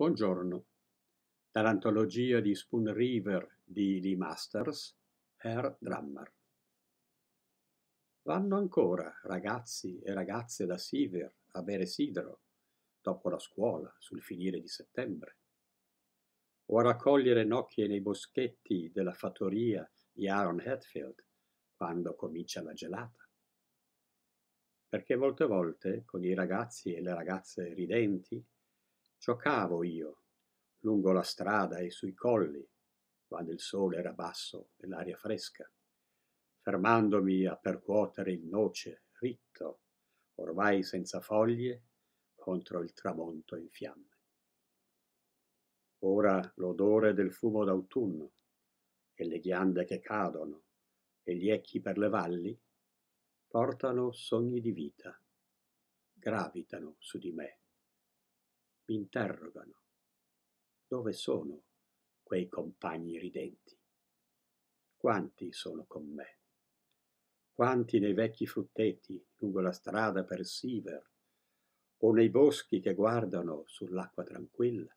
Buongiorno. Dall'antologia di Spoon River di Lee Masters, Herr Drummer. Vanno ancora ragazzi e ragazze da Siver a bere sidro, dopo la scuola, sul finire di settembre, o a raccogliere nocchie nei boschetti della fattoria di Aaron Hatfield, quando comincia la gelata. Perché molte volte, con i ragazzi e le ragazze ridenti, Giocavo io, lungo la strada e sui colli, quando il sole era basso e l'aria fresca, fermandomi a percuotere il noce ritto, ormai senza foglie, contro il tramonto in fiamme. Ora l'odore del fumo d'autunno e le ghiande che cadono e gli ecchi per le valli portano sogni di vita, gravitano su di me mi interrogano. Dove sono quei compagni ridenti? Quanti sono con me? Quanti nei vecchi frutteti lungo la strada per Siver o nei boschi che guardano sull'acqua tranquilla?